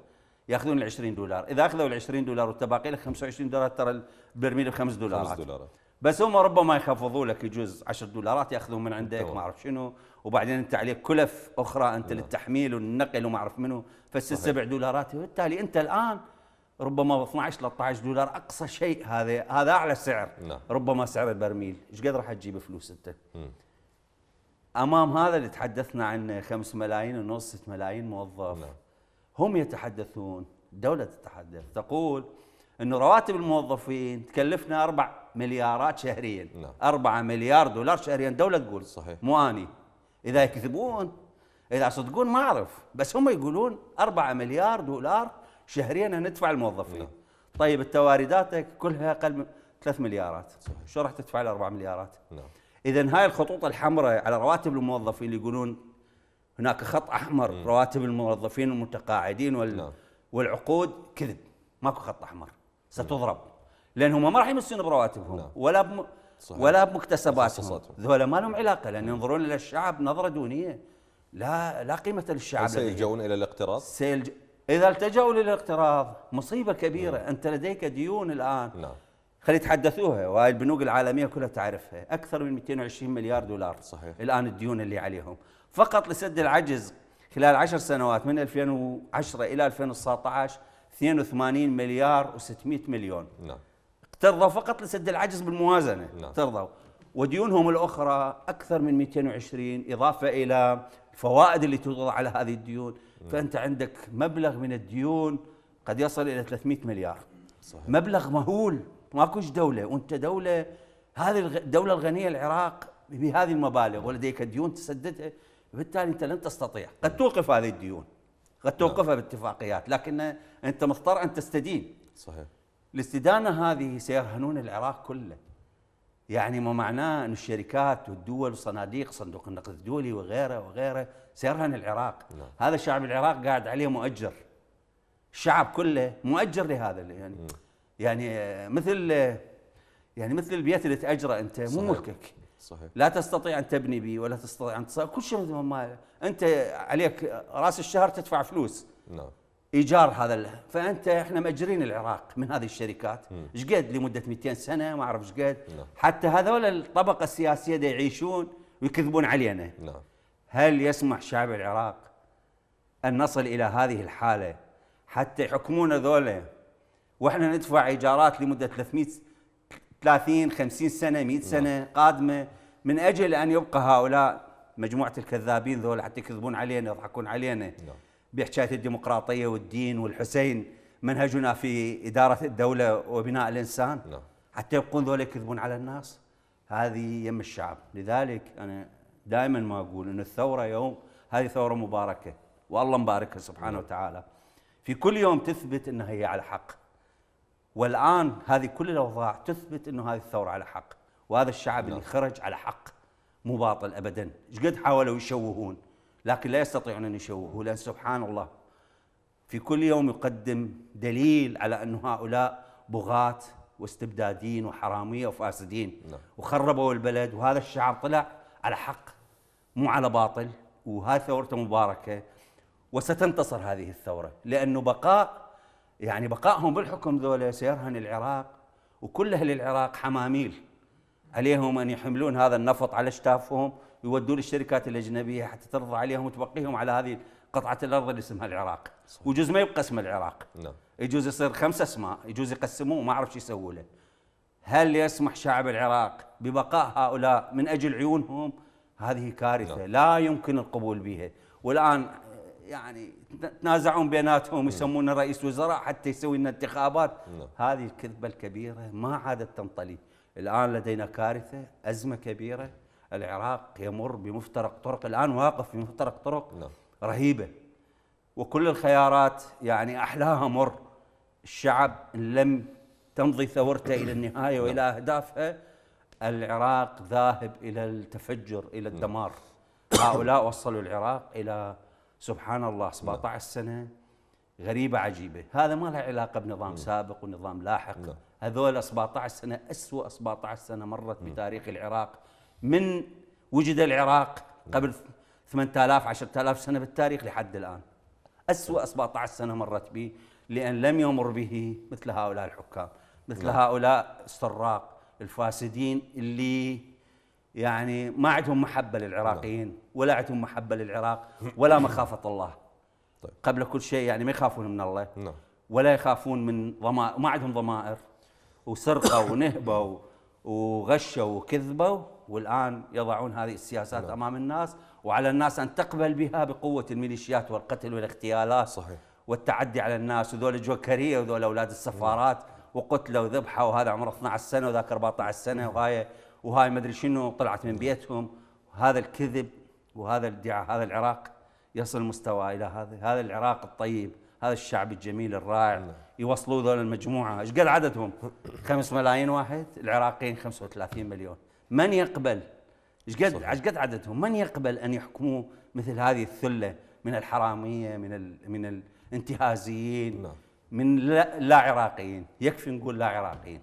ياخذون ال 20 دولار اذا اخذوا ال 20 دولار والتباقي لك 25 دولار ترى البرميل ب 5 دولارات 5 دولارات بس هم ربما يخفضوا لك يجوز 10 دولارات ياخذون من عندك ما اعرف شنو وبعدين انت عليك كلف اخرى انت نعم. للتحميل والنقل وما اعرف منو فالست 7 دولارات وبالتالي انت الان ربما ب 12 13 دولار اقصى شيء هذا هذا اعلى سعر نعم. ربما سعر البرميل ايش قد راح تجيب فلوس انت امام هذا اللي تحدثنا عنه 5 ملايين ونص 6 ملايين موظف نعم. هم يتحدثون الدوله تتحدث تقول انه رواتب الموظفين تكلفنا 4 مليارات شهريا نعم. 4 مليار دولار شهريا دوله تقول صحيح مو اني اذا يكذبون اذا صدقون ما اعرف بس هم يقولون 4 مليار دولار شهريا ندفع الموظفين نعم. طيب التواردات كلها اقل من 3 مليارات صحيح. شو راح تدفع له 4 مليارات نعم اذا هاي الخطوط الحمراء على رواتب الموظفين اللي يقولون هناك خط احمر رواتب الموظفين المتقاعدين وال... نعم. والعقود كذب ماكو خط احمر نعم. ستضرب لان هم ما راح يمسون برواتبهم نعم. ولا بم... صحيح. ولا بمكتسباتهم ذولا ما لهم علاقه لان نعم. ينظرون الى الشعب نظره دونيه لا لا قيمه للشعب سيلجؤون الى الاقتراض سيلج... إذا التجأوا للاقتراض مصيبة كبيرة مم. نعم. أنت لديك ديون الآن نعم خلي يتحدثوها وهي البنوك العالمية كلها تعرفها أكثر من 220 مليار دولار صحيح الآن الديون اللي عليهم فقط لسد العجز خلال 10 سنوات من 2010 إلى 2019 82 مليار و600 مليون نعم اقترضوا فقط لسد العجز بالموازنة نعم اقترضوا وديونهم الأخرى أكثر من 220 إضافة إلى الفوائد اللي توضع على هذه الديون فأنت عندك مبلغ من الديون قد يصل إلى 300 مليار صحيح. مبلغ مهول ماكوش دولة وأنت دولة هذه الدولة الغنية العراق بهذه المبالغ ولديك ديون تسددها بالتالي أنت لن تستطيع قد توقف هذه الديون قد نعم. توقفها باتفاقيات لكن أنت مضطر أن تستدين صحيح الاستدانة هذه سيرهنون العراق كله يعني ما معناه أن الشركات والدول والصناديق صندوق النقد الدولي وغيره وغيره سيرهن العراق نعم. هذا شعب العراق قاعد عليه مؤجر الشعب كله مؤجر لهذا يعني م. يعني مثل يعني مثل البيت اللي تاجره انت مو ملكك صحيح لا تستطيع ان تبني به ولا تستطيع ان تص... كل شيء ما انت عليك راس الشهر تدفع فلوس نعم ايجار هذا ال... فانت احنا ماجرين العراق من هذه الشركات ايش قد لمده 200 سنه ما اعرف ايش قد نعم. حتى هذول الطبقه السياسيه دا يعيشون ويكذبون علينا نعم هل يسمح شعب العراق أن نصل إلى هذه الحالة حتى يحكمونا ذولا وإحنا ندفع إيجارات لمدة 300 30 50 سنة 100 نعم. سنة قادمة من أجل أن يبقى هؤلاء مجموعة الكذابين ذولا حتى يكذبون علينا يضحكون علينا نعم. بحكاية الديمقراطية والدين والحسين منهجنا في إدارة الدولة وبناء الإنسان نعم. حتى يبقون ذولا يكذبون على الناس هذه يم الشعب لذلك أنا دائما ما اقول ان الثوره يوم هذه ثوره مباركه والله مباركها سبحانه وتعالى في كل يوم تثبت انها هي على حق والان هذه كل الاوضاع تثبت انه هذه الثوره على حق وهذا الشعب اللي نعم. خرج على حق مو باطل ابدا ايش قد حاولوا يشوهون لكن لا يستطيعون ان يشوهوا لان سبحان الله في كل يوم يقدم دليل على أن هؤلاء بغاة واستبداديين وحرامية وفاسدين مم. نعم. وخربوا البلد وهذا الشعب طلع على حق مو على باطل وهاي ثورته مباركه وستنتصر هذه الثوره لانه بقاء يعني بقائهم بالحكم ذولا سيرهن العراق وكل اهل العراق حماميل عليهم ان يحملون هذا النفط على شتافهم ويودوه للشركات الاجنبيه حتى ترضى عليهم وتبقيهم على هذه قطعه الارض اللي اسمها العراق صح. وجزء ما يبقى اسم العراق نعم يجوز يصير خمسة اسماء يجوز يقسموه ما اعرف شو يسووا له هل يسمح شعب العراق ببقاء هؤلاء من اجل عيونهم هذه كارثه نعم. لا يمكن القبول بها والان يعني تنازعون بيناتهم يسمونه رئيس وزراء حتى يسوي لنا انتخابات نعم. هذه الكذبه الكبيره ما عادت تنطلي الان لدينا كارثه ازمه كبيره العراق يمر بمفترق طرق الان واقف بمفترق طرق نعم. رهيبه وكل الخيارات يعني احلاها مر الشعب ان لم تمضي ثورته الى النهايه والى اهدافها العراق ذاهب إلى التفجر إلى الدمار هؤلاء وصلوا العراق إلى سبحان الله 17 سنة غريبة عجيبة هذا ما له علاقة بنظام سابق ونظام لاحق هذول 17 سنة أسوأ 17 سنة مرت بتاريخ العراق من وجد العراق قبل 8000 10000 سنة بالتاريخ لحد الآن أسوأ 17 سنة مرت به لأن لم يمر به مثل هؤلاء الحكام مثل نعم. هؤلاء السراق الفاسدين اللي يعني ما عندهم محبه للعراقيين نعم. ولا عندهم محبه للعراق ولا مخافه الله [LAUGHS] طيب. قبل كل شيء يعني ما يخافون من الله نعم. ولا يخافون من ضمائر ما عندهم ضمائر وسرقه ونهبه وغشوا وكذبوا والان يضعون هذه السياسات نعم. امام الناس وعلى الناس ان تقبل بها بقوه الميليشيات والقتل والاغتيالات صحيح والتعدي على الناس وذول جوكريه وذول اولاد السفارات نعم. وقتلوا وذبحوا وهذا عمره 12 سنه وذاك 14 سنه وهاي وهاي ما ادري شنو طلعت من بيتهم هذا الكذب وهذا الادعاء هذا العراق يصل مستوى الى هذا هذا العراق الطيب هذا الشعب الجميل الرائع يوصلوا ذول المجموعه ايش قد عددهم 5 ملايين واحد العراقيين 35 مليون من يقبل ايش قد ايش قد عددهم من يقبل ان يحكموه مثل هذه الثله من الحراميه من الـ من الانتهازيين نعم. من لا, عراقيين يكفي نقول لا عراقيين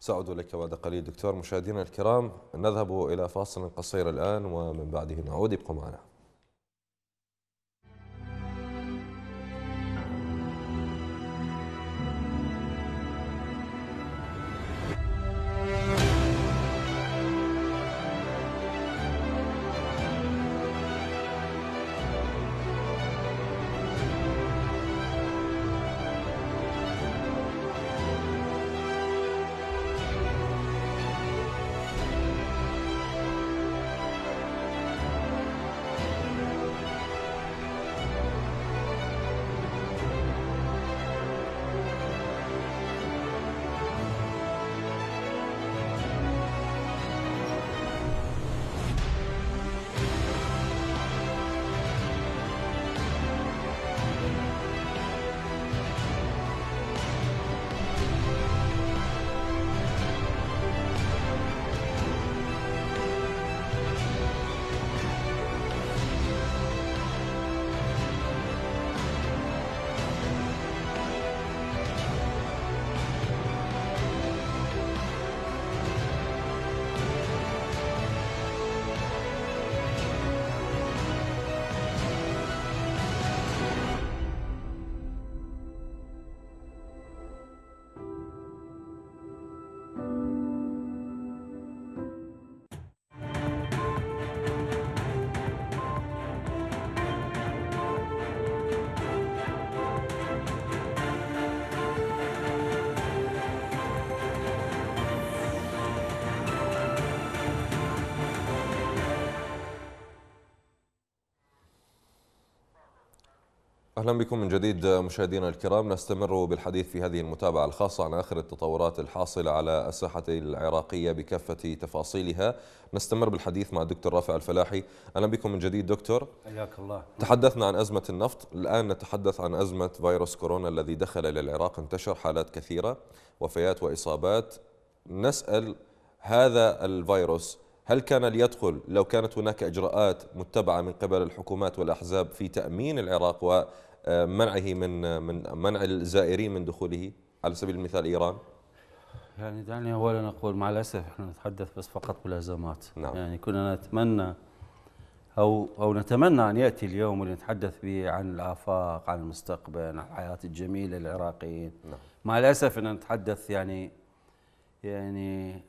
سأعود لك بعد قليل دكتور مشاهدينا الكرام نذهب إلى فاصل قصير الآن ومن بعده نعود ابقوا معنا أهلا بكم من جديد مشاهدينا الكرام نستمر بالحديث في هذه المتابعة الخاصة عن آخر التطورات الحاصلة على الساحة العراقية بكافة تفاصيلها نستمر بالحديث مع الدكتور رافع الفلاحي أهلا بكم من جديد دكتور حياك الله تحدثنا عن أزمة النفط الآن نتحدث عن أزمة فيروس كورونا الذي دخل إلى العراق انتشر حالات كثيرة وفيات وإصابات نسأل هذا الفيروس هل كان ليدخل لو كانت هناك إجراءات متبعة من قبل الحكومات والأحزاب في تأمين العراق و منعه من من منع الزائرين من دخوله على سبيل المثال إيران؟ يعني دعني أولا أقول مع الأسف احنا نتحدث بس فقط بالأزمات نعم. يعني كنا نتمنى أو أو نتمنى أن يأتي اليوم اللي نتحدث به عن الآفاق عن المستقبل عن الحياة الجميلة للعراقيين نعم. مع الأسف أن نتحدث يعني يعني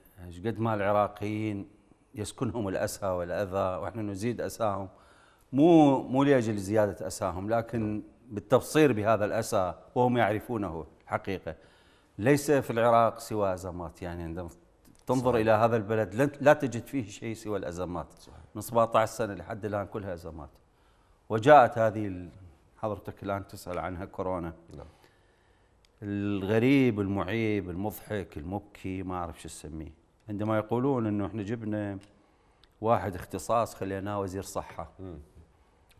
قد ما العراقيين يسكنهم الأسى والأذى وإحنا نزيد أساهم مو مو لأجل زيادة أساهم لكن بالتبصير بهذا الأسى وهم يعرفونه حقيقة ليس في العراق سوى أزمات يعني عندما تنظر صحيح. إلى هذا البلد لا تجد فيه شيء سوى الأزمات صحيح. من 17 سنة لحد الآن كلها أزمات وجاءت هذه حضرتك الآن تسأل عنها كورونا نعم. الغريب المعيب المضحك المبكي ما أعرف شو اسميه عندما يقولون أنه إحنا جبنا واحد اختصاص خليناه وزير صحة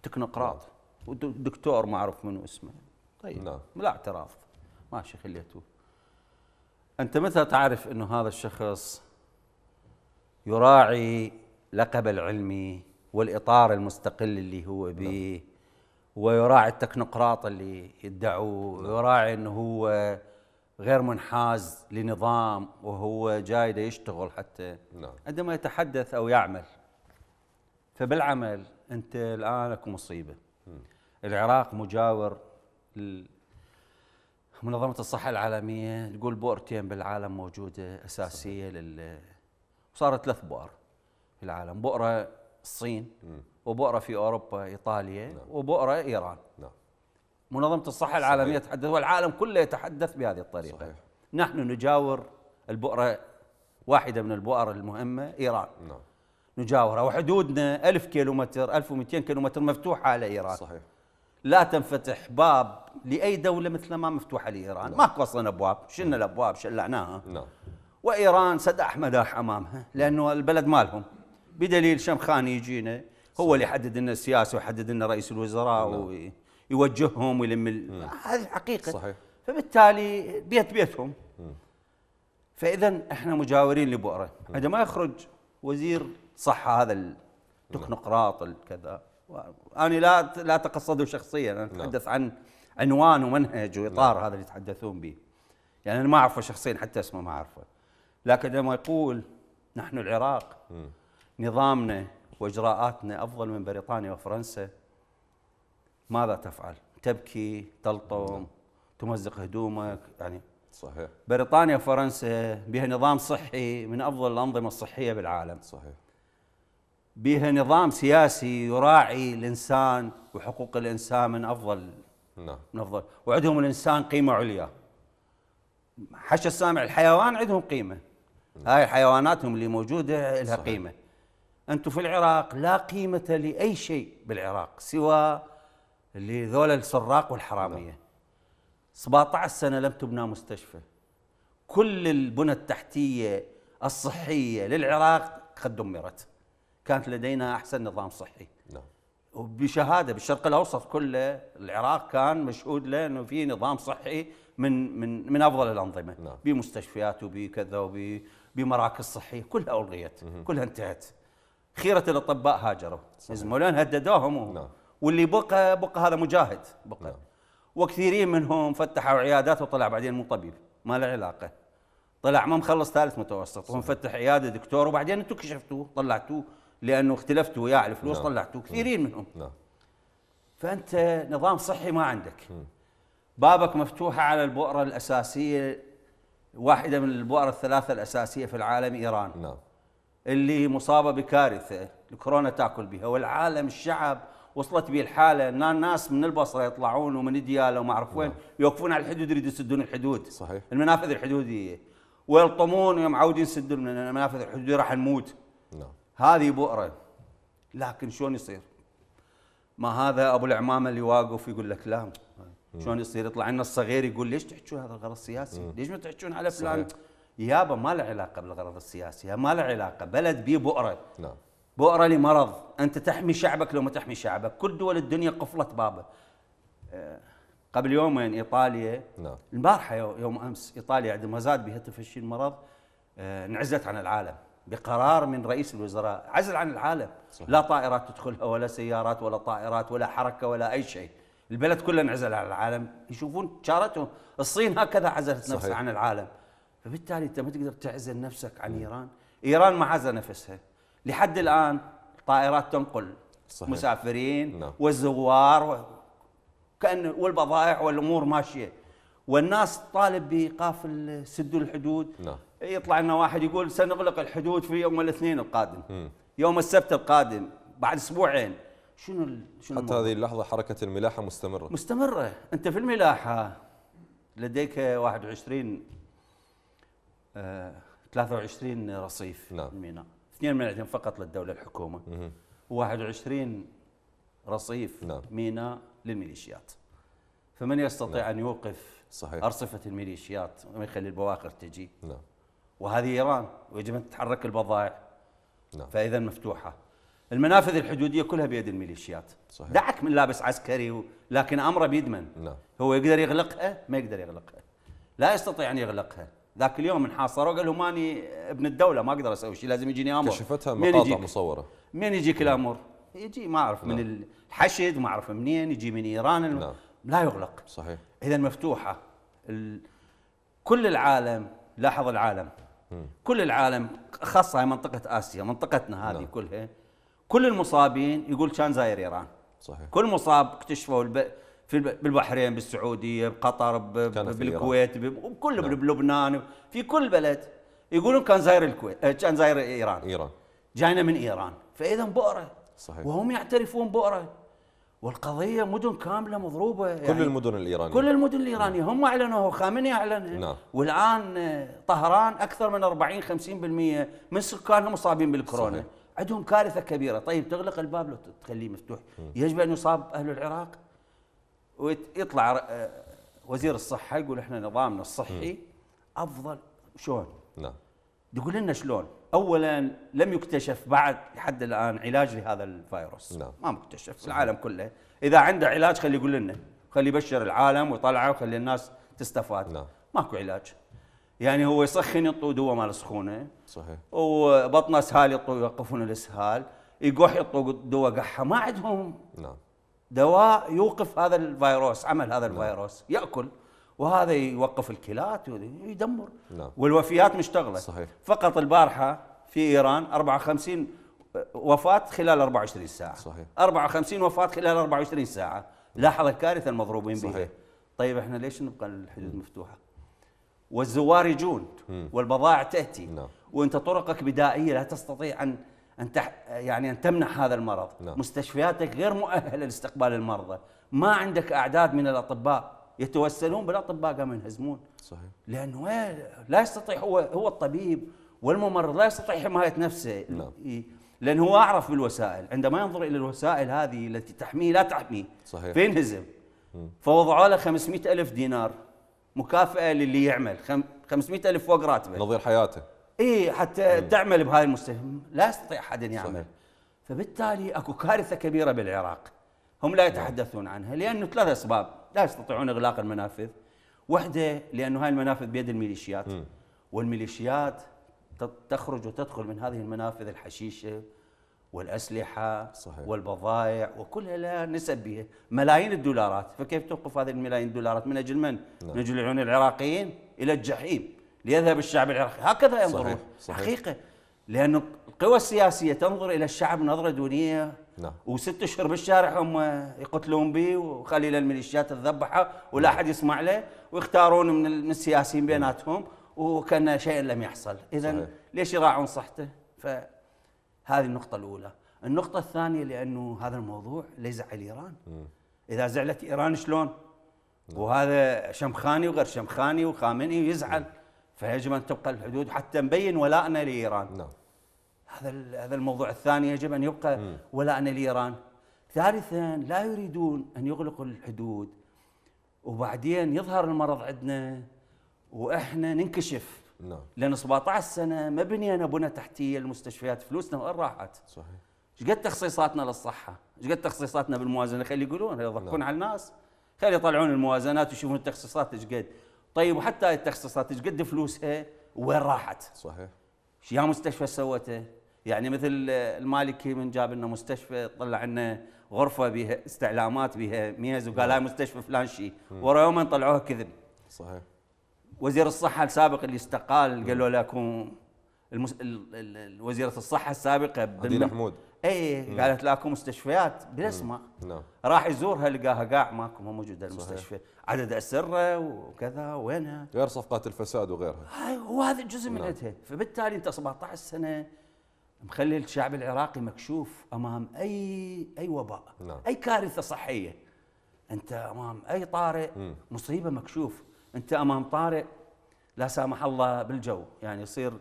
تكنقراط ودكتور ما اعرف منو اسمه طيب نعم لا اعتراف ماشي خليته انت متى تعرف انه هذا الشخص يراعي لقب العلمي والاطار المستقل اللي هو نعم. به نعم. ويراعي التكنقراط اللي يدعوه نعم. انه هو غير منحاز لنظام وهو جاي يشتغل حتى نعم. عندما يتحدث او يعمل فبالعمل انت الان اكو مصيبه العراق مجاور منظمة الصحة العالمية تقول بؤرتين بالعالم موجودة أساسية لل صارت ثلاث بؤر في العالم بؤرة الصين وبؤرة في أوروبا إيطاليا نعم. وبؤرة إيران نعم. منظمة الصحة العالمية تحدث والعالم كله يتحدث بهذه الطريقة صحيح. نحن نجاور البؤرة واحدة من البؤر المهمة إيران نعم. نجاوره وحدودنا 1000 كيلومتر 1200 كيلومتر مفتوحه على ايران صحيح لا تنفتح باب لاي دوله مثل ما مفتوحه لايران نعم. ماكو اصلا ابواب شلنا نعم. الابواب شلعناها نعم وايران سداح مداح امامها لانه البلد مالهم بدليل شمخان يجينا هو اللي يحدد لنا السياسه ويحدد لنا رئيس الوزراء نعم. ويوجههم ويلم نعم. هذه حقيقه صحيح فبالتالي بيت بيتهم فاذا احنا مجاورين لبؤره عندما يخرج وزير صح هذا التكنقراط نعم. الكذا انا لا لا اتقصده شخصيا انا نعم. اتحدث عن عنوان ومنهج واطار نعم. هذا اللي يتحدثون به يعني انا ما اعرفه شخصيا حتى اسمه ما اعرفه لكن لما يقول نحن العراق نظامنا واجراءاتنا افضل من بريطانيا وفرنسا ماذا تفعل؟ تبكي تلطم تمزق هدومك يعني صحيح بريطانيا وفرنسا بها نظام صحي من افضل الانظمه الصحيه بالعالم صحيح بها نظام سياسي يراعي الانسان وحقوق الانسان من افضل نعم من افضل وعندهم الانسان قيمه عليا حش السامع الحيوان عندهم قيمه نعم. هاي حيواناتهم اللي موجوده لها قيمه انتم في العراق لا قيمه لاي شيء بالعراق سوى لذول السراق والحراميه 17 نعم. سنه لم تبنى مستشفى كل البنى التحتيه الصحيه للعراق قد دمرت كانت لدينا احسن نظام صحي نعم وبشهاده بالشرق الاوسط كله العراق كان مشهود له انه في نظام صحي من من من افضل الانظمه نعم. بمستشفيات وبكذا بمراكز صحيه كلها الغيت كلها انتهت خيره الاطباء هاجروا زملائهم هددوهم نعم. واللي بقى بقى هذا مجاهد بقى نعم. وكثيرين منهم فتحوا عيادات وطلع بعدين مو طبيب ما له علاقه طلع ما مخلص ثالث متوسط ومفتح عياده دكتور وبعدين انتم كشفتوه طلعتوه لانه اختلفت وياه على الفلوس نعم. طلعته نعم. كثيرين منهم نعم. فانت نظام صحي ما عندك م. بابك مفتوحه على البؤره الاساسيه واحده من البؤر الثلاثه الاساسيه في العالم ايران نعم اللي مصابه بكارثه الكورونا تاكل بها والعالم الشعب وصلت به الحاله ان الناس من البصره يطلعون ومن دياله وما اعرف وين نعم. يوقفون على الحدود يريدون يسدون الحدود صحيح المنافذ الحدوديه ويلطمون ويوم عاودين يسدون المنافذ الحدوديه راح نموت هذه بؤره لكن شلون يصير؟ ما هذا ابو العمامه اللي واقف يقول لك لا شلون يصير يطلع لنا الصغير يقول ليش تحجون هذا الغرض السياسي؟ ليش ما تحجون على فلان؟ يابا ما له علاقه بالغرض السياسي، ما له علاقه، بلد به بؤره. نعم. بؤره لمرض، انت تحمي شعبك لو ما تحمي شعبك، كل دول الدنيا قفلت بابه. آه، قبل يومين ايطاليا نعم البارحه يوم امس ايطاليا عندما زاد بها تفشي المرض آه، انعزلت عن العالم. بقرار من رئيس الوزراء عزل عن العالم صحيح. لا طائرات تدخلها ولا سيارات ولا طائرات ولا حركة ولا أي شيء البلد كله انعزل عن العالم يشوفون شارتهم الصين هكذا عزلت صحيح. نفسها عن العالم فبالتالي أنت ما تقدر تعزل نفسك عن نعم. إيران إيران ما عزل نفسها لحد الآن طائرات تنقل صحيح. مسافرين نعم. والزوار كأن والبضائع والأمور ماشية والناس طالب بايقاف سدوا الحدود نعم. يطلع لنا واحد يقول سنغلق الحدود في يوم الاثنين القادم م. يوم السبت القادم بعد اسبوعين شنو شنو حتى هذه اللحظه حركه الملاحه مستمره مستمره انت في الملاحه لديك 21 23 آه، رصيف نعم الميناء اثنين من فقط للدوله الحكومه و 21 رصيف نعم. ميناء للميليشيات فمن يستطيع نعم. ان يوقف صحيح. ارصفه الميليشيات وما يخلي البواخر تجي نعم وهذه إيران ويجب أن تتحرك البضائع نعم. فإذا مفتوحة المنافذ الحدودية كلها بيد الميليشيات صحيح. دعك من لابس عسكري و... لكن أمره بيد من نعم. هو يقدر يغلقها ما يقدر يغلقها لا يستطيع أن يغلقها ذاك اليوم من حاصره قال لهم ابن الدولة ما أقدر أسوي شيء لازم يجيني أمر كشفتها مقاطع مصورة من يجيك نعم. الأمر يجي ما أعرف نعم. من الحشد ما أعرف منين يجي من إيران الم... نعم. لا يغلق صحيح إذا مفتوحة ال... كل العالم لاحظ العالم كل العالم خاصه هاي منطقه اسيا منطقتنا هذه نعم. كلها كل المصابين يقول كان زاير ايران صحيح كل مصاب اكتشفوا الب... في بالبحرين بالسعوديه بقطر ب... بالكويت وكل نعم. بلبنان في كل بلد يقولون كان زاير الكويت آه، كان زاير ايران ايران جاينا من ايران فاذا بؤره صحيح وهم يعترفون بؤره والقضيه مدن كامله مضروبه يعني كل المدن الايرانيه كل المدن الايرانيه هم اعلنوها وخامنئي اعلنها نعم. والان آه، طهران اكثر من 40 50% من سكانها مصابين بالكورونا صحيح. عندهم كارثه كبيره طيب تغلق الباب لو تخليه مفتوح م. يجب ان يصاب اهل العراق ويطلع آه، وزير الصحه يقول احنا نظامنا الصحي م. افضل شلون نعم تقول لنا شلون اولا لم يكتشف بعد لحد الان علاج لهذا الفيروس نعم. ما مكتشف صحيح. العالم كله اذا عنده علاج خلي يقول لنا خلي يبشر العالم ويطلعه وخلي الناس تستفاد نعم. ماكو علاج يعني هو يسخن يطود دواء مال سخونه صحيح وبطنه اسهال يوقفون الاسهال يقح يطود دواء قحه ما عندهم نعم دواء يوقف هذا الفيروس عمل هذا الفيروس نعم. ياكل وهذا يوقف الكلات ويدمر نعم. والوفيات مشتغله صحيح. فقط البارحه في ايران 54 آه، وفاه خلال 24 ساعه صحيح 54 وفاه خلال 24 ساعه لاحظ الكارثه المضروبين صحيح. بها طيب احنا ليش نبقى الحدود مفتوحه والزوار يجون والبضائع تاتي نعم. وانت طرقك بدائيه لا تستطيع ان ان تح يعني ان تمنع هذا المرض نعم. مستشفياتك غير مؤهله لاستقبال المرضى ما عندك اعداد من الاطباء يتوسلون بالاطباء قاموا ينهزمون صحيح لانه لا يستطيع هو هو الطبيب والممرض لا يستطيع حمايه نفسه نعم لانه هو اعرف بالوسائل عندما ينظر الى الوسائل هذه التي تحميه لا تحميه صحيح فينهزم فوضعوا له 500 ألف دينار مكافأة للي يعمل 500 ألف فوق راتبه نظير حياته اي حتى مم. تعمل بهاي المستشفى لا يستطيع أحد أن يعمل صحيح. فبالتالي اكو كارثة كبيرة بالعراق هم لا يتحدثون عنها لأنه ثلاث أسباب لا يستطيعون اغلاق المنافذ وحده لانه هاي المنافذ بيد الميليشيات م. والميليشيات تخرج وتدخل من هذه المنافذ الحشيشه والاسلحه صحيح. والبضائع وكلها لها نسب بها ملايين الدولارات فكيف توقف هذه الملايين الدولارات من اجل من؟ نعم. من اجل العيون العراقيين الى الجحيم ليذهب الشعب العراقي هكذا ينظرون صحيح. صحيح. حقيقه لأن القوى السياسيه تنظر الى الشعب نظره دونيه نعم وست اشهر بالشارع هم يقتلون به وخلي الميليشيات تذبحه ولا نعم. احد يسمع له ويختارون من السياسيين بيناتهم وكان شيء لم يحصل اذا ليش يراعون صحته فهذه النقطه الاولى النقطه الثانيه لانه هذا الموضوع لا يزعل ايران اذا زعلت ايران شلون نعم. وهذا شمخاني وغير شمخاني وخامنئي ويزعل فيجب ان تبقى الحدود حتى نبين ولائنا لايران نعم هذا هذا الموضوع الثاني يجب ان يبقى ان لايران. ثالثا لا يريدون ان يغلقوا الحدود وبعدين يظهر المرض عندنا واحنا ننكشف نعم لان 17 سنه ما بنينا بنى تحتيه المستشفيات فلوسنا وين راحت؟ صحيح ايش قد تخصيصاتنا للصحه؟ ايش قد تخصيصاتنا بالموازنه خلي يقولون يضحكون نعم. على الناس خلي يطلعون الموازنات ويشوفون التخصيصات ايش قد طيب وحتى هاي التخصيصات ايش قد فلوسها وين راحت؟ صحيح يا مستشفى سوته يعني مثل المالكي من جاب لنا مستشفى طلع لنا غرفه بها استعلامات بها ميز وقال هاي نعم. مستشفى فلان شيء ورا يومين طلعوها كذب صحيح وزير الصحه السابق اللي استقال قالوا لكم المس... ال... ال... وزيره الصحه السابقه عديل حمود اي إيه، قالت لكم مستشفيات بالاسماء نعم راح يزورها لقاها قاع ماكو موجوده المستشفى عدد اسره وكذا وينها غير صفقات الفساد وغيرها وهذا جزء من نعم. فبالتالي انت 17 سنه مخلي الشعب العراقي مكشوف امام اي اي وباء نعم. اي كارثه صحيه انت امام اي طارئ م. مصيبه مكشوف انت امام طارئ لا سامح الله بالجو يعني يصير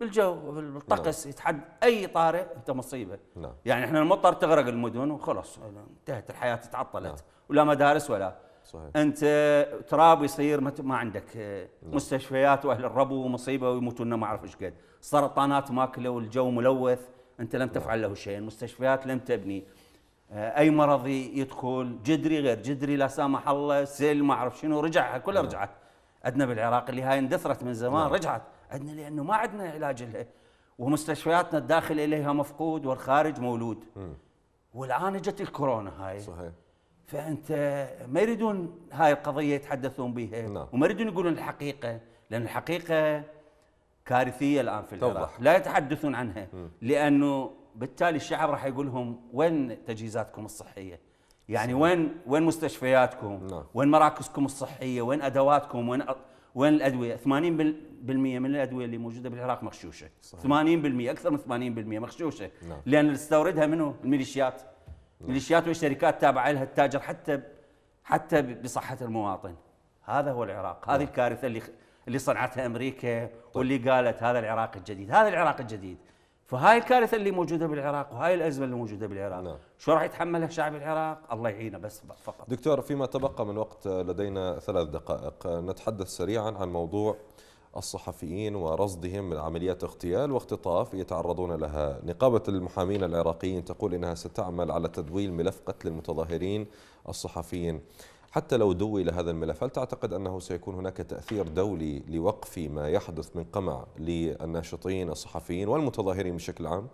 بالجو بالطقس نعم. يتحد اي طارئ انت مصيبه نعم. يعني احنا المطر تغرق المدن وخلص انتهت الحياه تعطلت نعم. ولا مدارس ولا صحيح. انت تراب يصير ما عندك آه، نعم. مستشفيات واهل الربو ومصيبه ويموتون ما اعرف ايش قد سرطانات ماكله والجو ملوث انت لم نعم. تفعل له شيء المستشفيات لم تبني آه، اي مرض يدخل جدري غير جدري لا سامح الله سيل ما اعرف شنو رجع كلها نعم. رجعت عندنا بالعراق اللي هاي اندثرت من زمان نعم. رجعت عندنا لانه ما عندنا علاج لها ومستشفياتنا الداخل اليها مفقود والخارج مولود م. والان اجت الكورونا هاي صحيح فانت ما يريدون هاي القضيه يتحدثون بها نعم. وما يريدون يقولون الحقيقه لان الحقيقه كارثيه الان في العراق توضح. لا يتحدثون عنها م. لانه بالتالي الشعب راح يقول لهم وين تجهيزاتكم الصحيه؟ يعني صحيح. وين وين مستشفياتكم؟ نعم. وين مراكزكم الصحيه؟ وين ادواتكم؟ وين وين الادويه؟ 80% من الادويه اللي موجوده بالعراق مغشوشه، صحيح. 80% اكثر من 80% مغشوشه، نعم. لان اللي استوردها منه الميليشيات ميليشيات وشركات تابعه لها التاجر حتى حتى بصحه المواطن هذا هو العراق هذه نعم. الكارثه اللي اللي صنعتها امريكا طيب. واللي قالت هذا العراق الجديد هذا العراق الجديد فهاي الكارثه اللي موجوده بالعراق وهاي الازمه اللي موجوده بالعراق نعم. شو راح يتحملها شعب العراق الله يعينه بس فقط دكتور فيما تبقى من وقت لدينا ثلاث دقائق نتحدث سريعا عن موضوع الصحفيين ورصدهم من عمليات اغتيال واختطاف يتعرضون لها نقابة المحامين العراقيين تقول إنها ستعمل على تدويل ملف قتل المتظاهرين الصحفيين حتى لو دوي هذا الملف هل تعتقد أنه سيكون هناك تأثير دولي لوقف ما يحدث من قمع للناشطين الصحفيين والمتظاهرين بشكل عام؟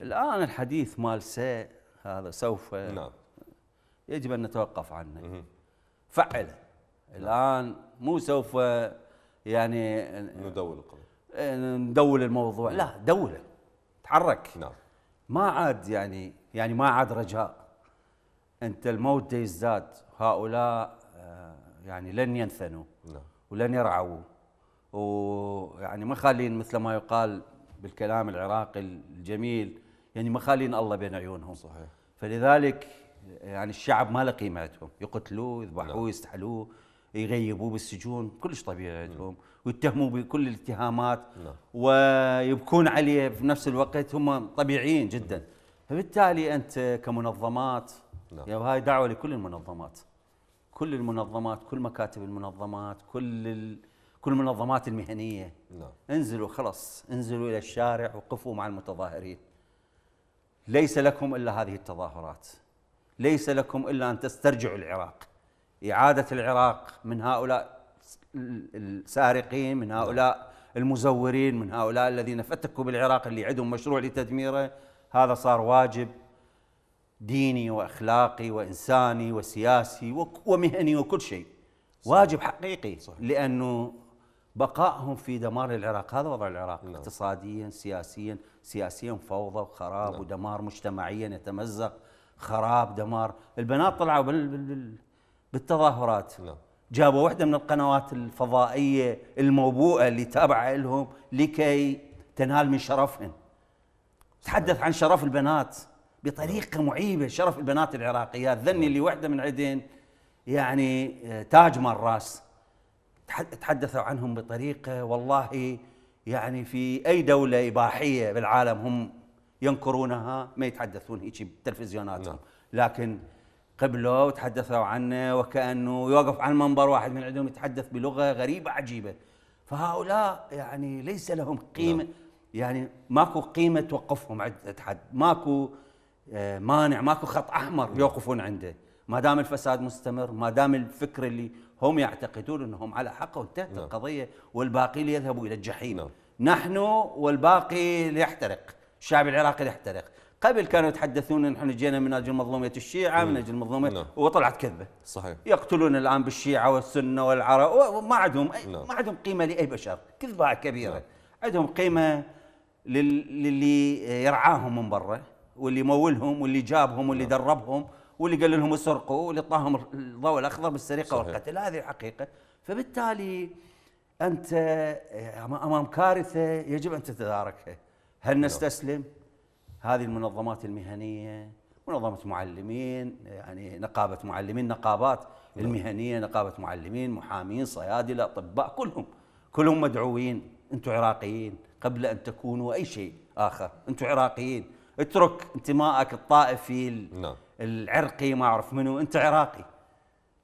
الآن الحديث مال سي هذا سوف نعم. يجب أن نتوقف عنه فعله الآن مو سوف يعني ندول القضيه آه، ندول الموضوع لا دوله تحرك نعم ما عاد يعني يعني ما عاد رجاء انت الموت يزداد هؤلاء آه، يعني لن ينثنوا نعم ولن يرعوا ويعني ما خالين مثل ما يقال بالكلام العراقي الجميل يعني ما خالين الله بين عيونهم صحيح فلذلك يعني الشعب ما له قيمتهم يقتلوه يذبحوه نعم. يستحلوه يغيبوه بالسجون كلش طبيعي عندهم ويتهموا بكل الاتهامات نعم. ويبكون عليه في نفس الوقت هم طبيعيين جدا نعم. فبالتالي انت كمنظمات نعم. يعني هاي دعوه لكل المنظمات كل المنظمات كل مكاتب المنظمات كل ال... كل المنظمات المهنيه نعم. انزلوا خلص انزلوا الى الشارع وقفوا مع المتظاهرين ليس لكم الا هذه التظاهرات ليس لكم الا ان تسترجعوا العراق إعادة العراق من هؤلاء السارقين من هؤلاء المزورين من هؤلاء الذين فتكوا بالعراق اللي عندهم مشروع لتدميره هذا صار واجب ديني واخلاقي وانساني وسياسي ومهني وكل شيء صحيح. واجب حقيقي صحيح. لانه بقائهم في دمار العراق هذا وضع العراق لا. نعم. اقتصاديا سياسيا سياسيا فوضى وخراب لا. نعم. ودمار مجتمعيا يتمزق خراب دمار البنات طلعوا بال... بال... بالتظاهرات نعم جابوا واحدة من القنوات الفضائية الموبوءة اللي تابعة لهم لكي تنال من شرفهم تحدث عن شرف البنات بطريقة معيبة نعم. شرف البنات العراقيات ذني نعم. اللي واحدة من عدين يعني آه، تاج من راس تحدثوا عنهم بطريقة والله يعني في أي دولة إباحية بالعالم هم ينكرونها ما يتحدثون هيك بتلفزيوناتهم نعم. لكن قبله وتحدثوا عنه وكأنه يوقف على المنبر واحد من عندهم يتحدث بلغة غريبة عجيبة فهؤلاء يعني ليس لهم قيمة لا. نعم. يعني ماكو قيمة توقفهم عند حد ماكو آه، مانع ماكو خط أحمر نعم. يوقفون عنده ما دام الفساد مستمر ما دام الفكر اللي هم يعتقدون أنهم على حق وانتهت نعم. القضية والباقي ليذهبوا إلى الجحيم لا. نحن والباقي ليحترق الشعب العراقي ليحترق قبل كانوا يتحدثون نحن جينا من اجل مظلوميه الشيعه من اجل مظلوميه نعم. وطلعت كذبه صحيح يقتلون الان بالشيعه والسنه والعرب وما عندهم نعم. ما عندهم قيمه لاي بشر كذبه كبيره نعم. عندهم قيمه للي يرعاهم من برا واللي مولهم واللي جابهم واللي دربهم واللي قال لهم اسرقوا واللي طاهم الضوء الاخضر بالسرقه صحيح. والقتل هذه حقيقه فبالتالي انت آه، امام كارثه يجب ان تتداركها هل نستسلم؟ هذه المنظمات المهنيه منظمه معلمين يعني نقابه معلمين نقابات نعم. المهنيه نقابه معلمين محامين صيادله اطباء كلهم كلهم مدعوين انتم عراقيين قبل ان تكونوا اي شيء اخر انتم عراقيين اترك انتمائك الطائفي نعم. العرقي ما اعرف منو انت عراقي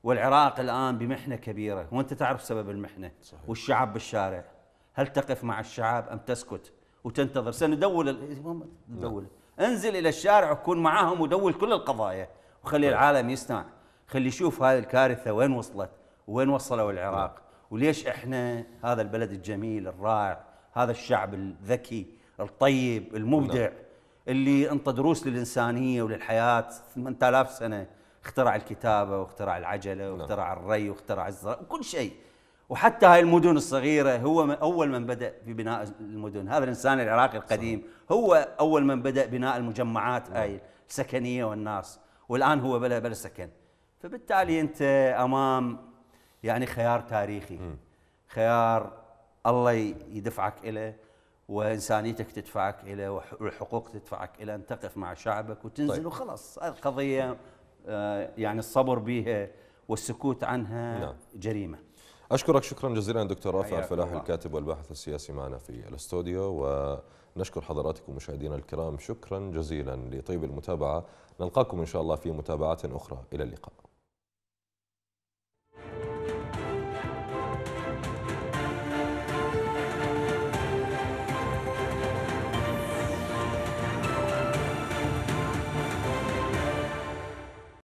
والعراق الان بمحنه كبيره وانت تعرف سبب المحنه صحيح. والشعب بالشارع هل تقف مع الشعب ام تسكت وتنتظر سندول إيه، ندول نعم. انزل الى الشارع وكون معاهم ودول كل القضايا وخلي طيب. العالم يسمع خلي يشوف هذه الكارثه وين وصلت وين وصلوا العراق نعم. وليش احنا هذا البلد الجميل الرائع هذا الشعب الذكي الطيب المبدع نعم. اللي انطى دروس للانسانيه وللحياه 8000 سنه اخترع الكتابه واخترع العجله واخترع الري واخترع الزراعه وكل شيء وحتى هاي المدن الصغيره هو من اول من بدا في بناء المدن هذا الانسان العراقي القديم هو اول من بدا بناء المجمعات هاي نعم. السكنيه والناس والان هو بلا بلا سكن فبالتالي انت امام يعني خيار تاريخي خيار الله يدفعك إليه وإنسانيتك تدفعك إليه والحقوق تدفعك إليه أن تقف مع شعبك وتنزل طيب. وخلاص القضية آه، يعني الصبر بها والسكوت عنها نعم. جريمة أشكرك شكرا جزيلا دكتور رافع الفلاح الله. الكاتب والباحث السياسي معنا في الاستوديو ونشكر حضراتكم مشاهدينا الكرام شكرا جزيلا لطيب المتابعة نلقاكم إن شاء الله في متابعات أخرى إلى اللقاء